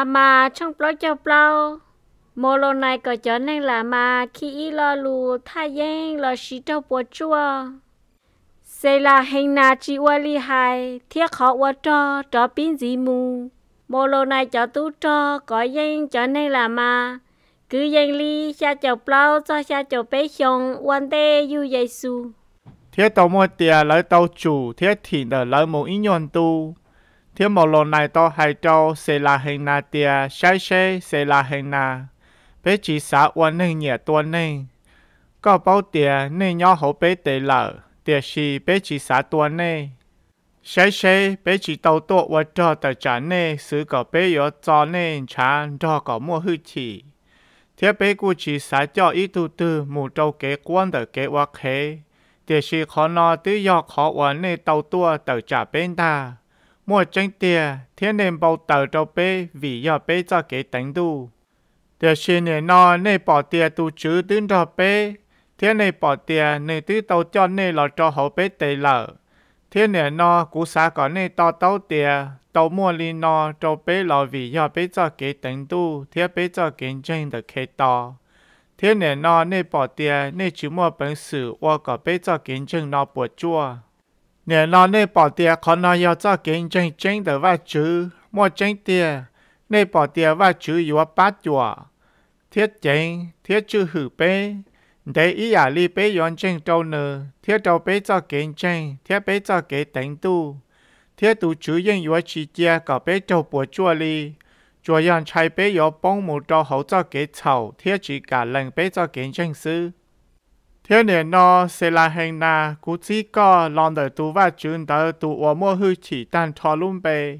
à mà trong bao cho bao mô lô này có trở nên là mà khi lo lù thay yên lo xí cho bố chua xây là hình na chỉ qua li hài thiết khó qua cho cho pin gì mù mô lô này cho tu cho có yên cho nên là mà cứ yên li xa cho bao cho xa cho bé xong quan tê yu giê xu thiết tàu mô tiền lấy tàu chủ thiết thỉnh đờ lấy một yên nhon tu Thiên một lần này to hai trâu sẽ là hình nà tìa, sai xe sẽ là hình Na, Bế chỉ xã quân nên nhẹ tuần nên. Có bao tìa nên nhỏ hổ bé tệ lợ, tìa xì bế chỉ xã tuần nên. Sai xe bế chỉ tàu tụ và cho tờ trả nên, sứ có bé yếu cho nên chán cho có mua hư chỉ. Thế bé cụ chỉ xã cho ít tù tư mù trâu kế quân tờ kế hoa khế. Tìa xì khó nọ tứ do khó quân nên tàu tụ tờ trả bên ta mua chân tia thiên nên bao tờ cho bê vì giờ bê cho cái tính đủ từ xin nên nó nên bỏ tia tu chữ tướng cho bê thiên nên bỏ tia nè tư tàu cho nè là cho hậu bê tê lở. thiên nên nó cú xã có nè to tàu tia tàu mua li nó cho bê là vì giờ bê cho cái tính đủ thiên bê cho kiến tranh được khai to thiên nên nó nè bỏ tia nè chỉ mua bản sự hoặc có bê cho kiến tranh nó bùa chua nè nó nè bỏ tiền khó nó yêu cho kiến chân chân tờ và chữ mua chân tiền nè bỏ tiền và chữ yếu bát chùa thiết chân thiết chữ hử bê để ý à li bê yon chân trâu nơ thiết trâu bê cho kiến chân thiết bê cho kế tánh tu thiết tu chữ yên yêu chi chia cả bê trâu bùa chua li chùa yon chai bê yêu bông mù cho hậu cho kế chậu thiết chỉ cả lần bê cho kiến chân sư thiếu niên nó sẽ là hành na cú chỉ có lòng đời tu và chuyện đời tu ở mua hư chỉ tan thọ luôn bề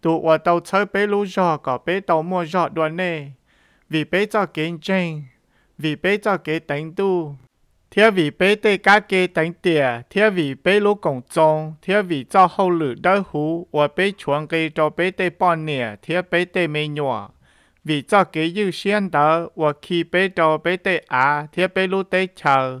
tu ở đầu chơi bế lũ gió có bế đầu mua gió đoàn nè vì bế cho kiến tranh vì bế cho kế đánh tu thiếu vì bế tê cá kế đánh tỉa thiếu vì bế lũ cổng trông thiếu vì cho hậu lử đỡ hú ở bế chuồng cây cho bế tê bọn nè thiếu bế tê mê nhỏ vì cho kế dư xiên đỡ ở khi bế cho bế tê á thiếu bế lũ tê chờ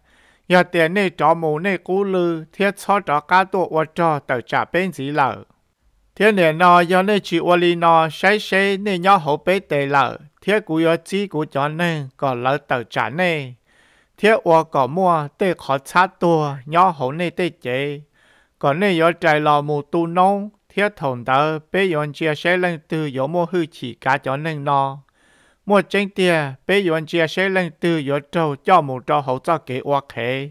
giờ tiền này cho mù này cú lư thiết cho cho cá tụ và cho tờ trả bên gì lợ thiết này nó giờ này chỉ và li nó say say này nhau hậu bế tề lợ thiết cú giờ chỉ cú cho nên còn lỡ tờ trả này thiết và có mua tê khó sát tua nhau hậu này tê chế còn này giờ trời lò mù tu nông thiết thùng tờ bế yon chia sẻ lên từ giờ mua hư chỉ cá cho nên nó mua chân tia bé yuan chia sẽ lên từ yếu trâu cho một trâu hậu cho kế oa khế.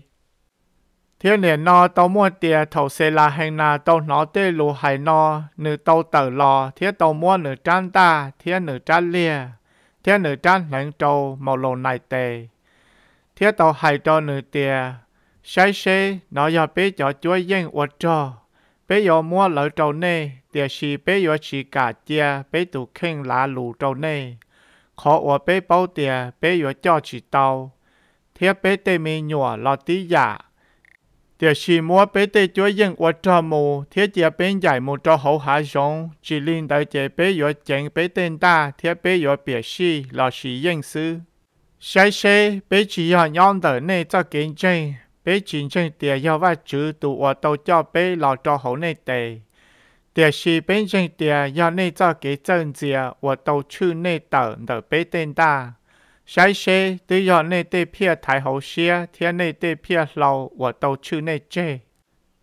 Thiên niên nó tàu mua tia thầu xe là hành na tàu nó tê lù hải nó, nữ tàu tờ lò, thiên tàu mua nữ trang ta, thiên nữ trang lia, thiên nữ trang lãnh trâu màu lồ này tề. Thiên tàu hải cho nữ tia, sai xe nó giờ bé cho chúa yên oa trâu. Bé giờ mua lỡ trâu nê, tia xì bé giờ xì cả chia, bé tụ kinh lá lù trâu nê khó ở bé bao tiền bé yếu cho chỉ tàu thế bé tê mì nhỏ lo tí giả Điều chỉ mua bé tê chúa dân ở trò mù thế chế bên giải mù cho hậu hạ giống chỉ linh đại chế bé yếu chén bé tên ta thế bé yếu bia sĩ lo sĩ dân sư Xe xe bé chỉ họ nhon đỡ nê cho kiến tranh bé chính tranh tiền yếu và chữ tụ ở tàu cho bé lo cho hậu nê tề 也是本人的要内造给政治，我都去内等的被等待。sai xe tự do nê tê pia thái hậu xe thiên nê tê pia lâu và tàu chư nê chê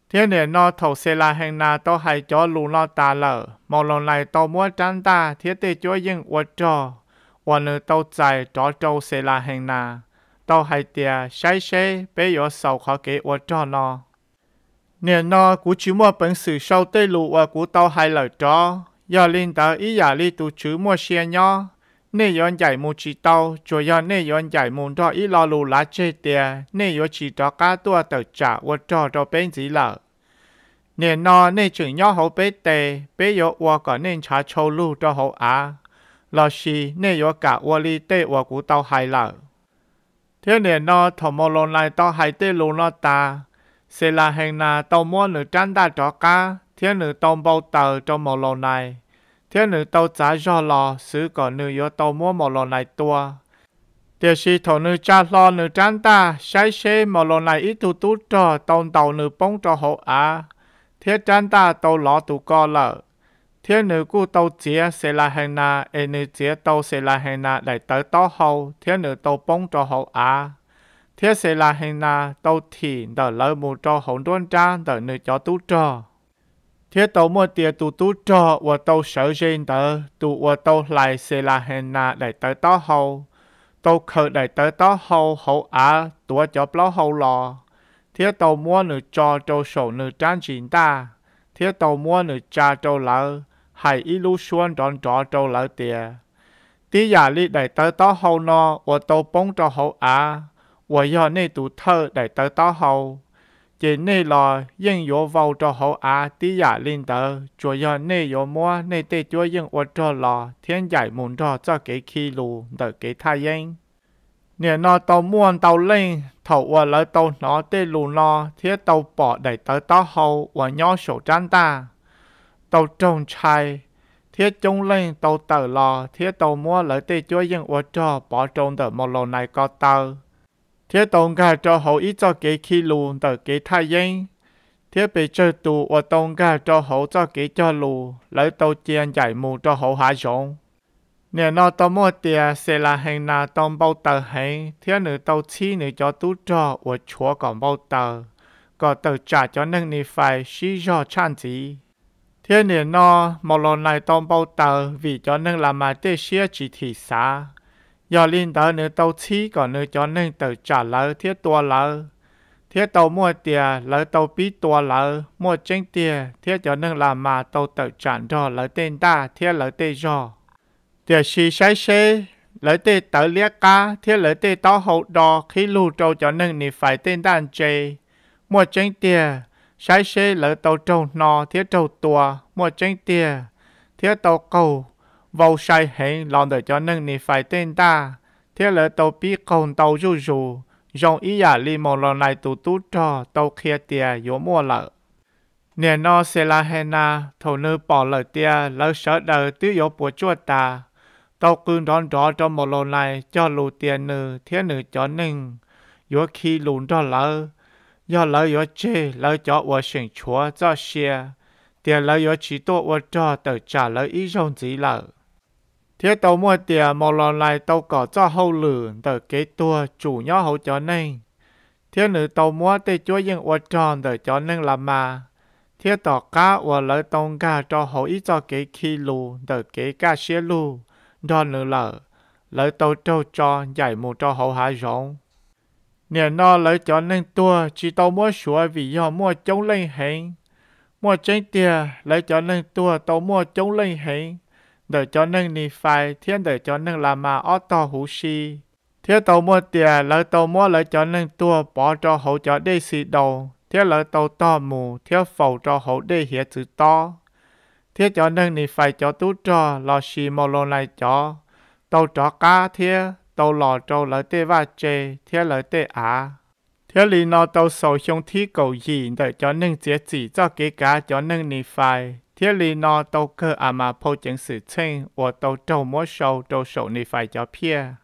thiên nê no thầu xe la hành na tàu hay cho lù lo ta lở một lần này tàu mua trăn ta thiên tê chúa yên và trò và nữ tàu cho trâu xe la hành na tàu hay tia sai xe bây giờ sau khó kế và trò nó nên 年那古出没本事收的路啊，古到还来着，要领导一夜里都出没些呢。内容 giải mù chỉ tàu, chủ giải mù đó ý lò lù lá chê tìa, 内容 chỉ đó cá tua tờ trả và trò đó bên dĩ lợ. Nè nó nè chữ nhỏ hậu bế tề, bế yếu và có nên trả châu lù cho hậu á. Lò xì nè yếu cả và li tê và cú tàu hai lợ. Thế nè nó thọ mô lồn lại tàu hai tê lù nó ta, sẽ là hình là tàu mua nữ trang đa trọ cá, thế nữ tàu bao tờ trong một lò này. thế nữ tàu giá do lò, xứ có nữ yếu tàu mua một lò này tua. Điều sĩ thổ nữ cha lo nữ trang ta, sai xế một lò này ít tu tú trò, tàu tàu nữ bóng cho hậu á. thế trang ta tàu lọ tù co lợ. thế nữ cụ tàu chia sẽ là hình là, ê nữ chia tàu sẽ là hình là, đại tới tàu hậu, thế nữ tàu bóng cho hậu á thế sẽ là hình là tàu thìn đỡ lỡ mù cho hồng đoan trang đỡ nơi cho tú trò thế tàu mua tiền tụ tú trò và tàu sở dên đỡ tụ và tàu lại sẽ là hình là để tới đó hầu tàu khởi để tới đó hầu hậu á tụa cho bao hầu lò thế tàu mua nữ cho châu sổ nữ trang chính ta thế tàu mua nữ cha châu lỡ hay ít lưu xuân đón trò châu lỡ tiền tí giả lý để tới đó hầu nó và tàu bóng cho hậu á 我要那堵头来得到后，这内来应有 vào cho hậu á tí giả lên tờ, cho 要内有 mua 内得 cho 应我 cho là thiên giải muốn cho cho cái khi lù đỡ cái thai anh. Nè nó tàu muôn lên, thầu ở lỡ tàu nó tê lù nó, thế tàu bỏ đẩy tới tàu hậu và nhỏ sổ trăn ta. Tàu trồng chai, thiết chung lên tàu tờ lò, thiết tàu mua lỡ tê chúa yên ua cho bỏ trông tờ một lò này có tờ thế tổng cả cho hậu ít cho cái khi lùn tờ cái thai yên thế bị chơi tù và tổng cả cho hậu cho cái cho lù lấy tàu chiên giải mù cho hậu hạ rộng nè nó tao mua tiền sẽ là hành na tao bao tờ hành thế nữ tao chi nữ cho tú cho và chúa còn bao tờ còn tờ trả cho nâng nì phải xí cho chăn gì thế nè nó một lần này tao bao tờ vì cho nâng làm mà tê xia chỉ thị xã giờ linh tớ nữ tàu chi còn nữ cho nên tàu trả lỡ thiết tua lỡ thiết tàu mua tiền lỡ tàu bí tua lỡ mua tranh tiền thiết cho nên làm mà tàu tự trả cho lỡ tên ta thiết lỡ tên do, tiền xì sai xê lỡ tên tớ liếc cá thiết lỡ tên tao hậu đò khi lù trâu cho nâng nị phải tên đàn chê mua tranh tiề, sai xê lỡ tàu trâu nò thiết trâu tua mua tranh tiề, thiết tàu cầu vô sai hẹn lòng đời cho nâng nì phải tên ta. Thế lỡ tàu bí không tàu rù rù, dòng ý giả à li mong lòng này tù tú trò tàu khía tìa yếu mua lợ. Nè nó sẽ là hẹ na, thầu nữ bỏ lợ tìa lỡ sở đời tứ yếu bùa chua ta. Tàu cương đón rõ cho một lòng này cho lù tìa nữ, thế nữ cho nâng, yếu khi lùn cho lỡ. Do lỡ yếu chê, lỡ cho ua sinh chúa cho xìa, tìa lỡ yếu chỉ tốt ua cho tờ trả lỡ ý rộng dĩ lỡ thế tàu mua tiền một lần này tàu có cho hậu lử tờ cái tua chủ nhỏ hậu cho nên thế nữ tàu mua tê chúa yên ô tròn tờ cho nên là mà thế tàu cá ô lỡ tông cá cho hậu ít cho cái khi lù tờ cái cá xe lù do nữ lỡ lỡ tàu trâu cho giải mù cho hậu hạ rộng nên nó lỡ cho nên tua chỉ tàu mua sủa vì do mua chống lên hẹn mua tránh tiền lỡ cho nên tua tàu mua chống lên hẹn đời cho nâng ni phai thiên đời cho nâng là mà ở to hú si thiên tàu mua tiền lỡ tàu mua lỡ cho nâng tua bỏ cho hậu cho đây si đầu thiên lỡ tàu to mù thiên phẩu cho hậu đây hiệp chữ to thiên cho nâng ni phai cho tú cho lò si mồ lô này cho tàu cho cá thiên tàu lò cho lỡ tê va chê thiên lỡ tê á thiên lý nó tàu sầu trong thi cầu gì đời cho nâng chết chỉ cho kế cá cho nâng ni phai 天里呢，都是阿妈破整事称，我都都没收，都收你发照片。